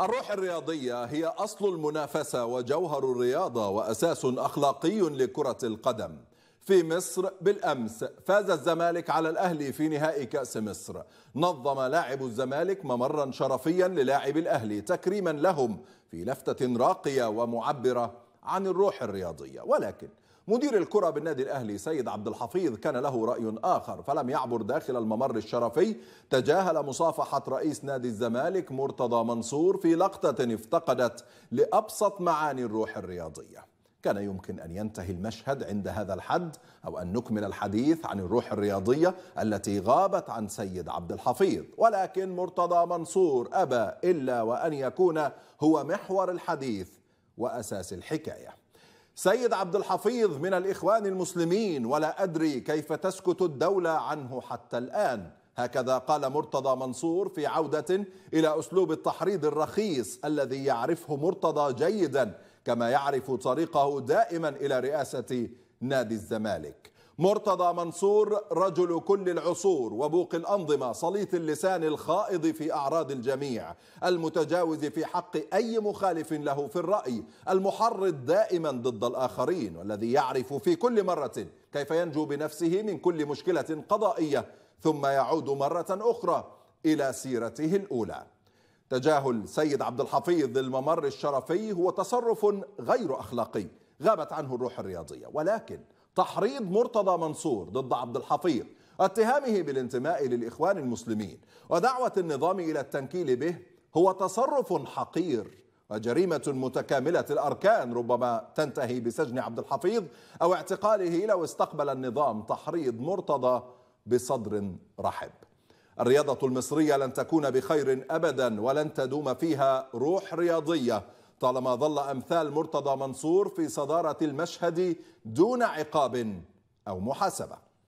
الروح الرياضية هي أصل المنافسة وجوهر الرياضة وأساس أخلاقي لكرة القدم في مصر بالأمس فاز الزمالك على الأهلي في نهائي كأس مصر نظم لاعب الزمالك ممرا شرفيا للاعب الأهلي تكريما لهم في لفتة راقية ومعبرة عن الروح الرياضية ولكن مدير الكرة بالنادي الأهلي سيد عبد الحفيظ كان له رأي آخر فلم يعبر داخل الممر الشرفي تجاهل مصافحة رئيس نادي الزمالك مرتضى منصور في لقطة افتقدت لأبسط معاني الروح الرياضية كان يمكن أن ينتهي المشهد عند هذا الحد أو أن نكمل الحديث عن الروح الرياضية التي غابت عن سيد عبد الحفيظ ولكن مرتضى منصور أبى إلا وأن يكون هو محور الحديث وأساس الحكاية سيد عبد الحفيظ من الإخوان المسلمين ولا أدري كيف تسكت الدولة عنه حتى الآن هكذا قال مرتضى منصور في عودة إلى أسلوب التحريض الرخيص الذي يعرفه مرتضى جيدا كما يعرف طريقه دائما إلى رئاسة نادي الزمالك مرتضى منصور رجل كل العصور وبوق الأنظمة صليط اللسان الخائض في أعراض الجميع المتجاوز في حق أي مخالف له في الرأي المحرض دائما ضد الآخرين والذي يعرف في كل مرة كيف ينجو بنفسه من كل مشكلة قضائية ثم يعود مرة أخرى إلى سيرته الأولى تجاهل سيد عبد الحفيظ للممر الشرفي هو تصرف غير أخلاقي غابت عنه الروح الرياضية ولكن تحريض مرتضى منصور ضد عبد الحفيظ اتهامه بالانتماء للإخوان المسلمين ودعوة النظام إلى التنكيل به هو تصرف حقير وجريمة متكاملة الأركان ربما تنتهي بسجن عبد الحفيظ أو اعتقاله لو استقبل النظام تحريض مرتضى بصدر رحب الرياضة المصرية لن تكون بخير أبدا ولن تدوم فيها روح رياضية طالما ظل أمثال مرتضى منصور في صدارة المشهد دون عقاب أو محاسبة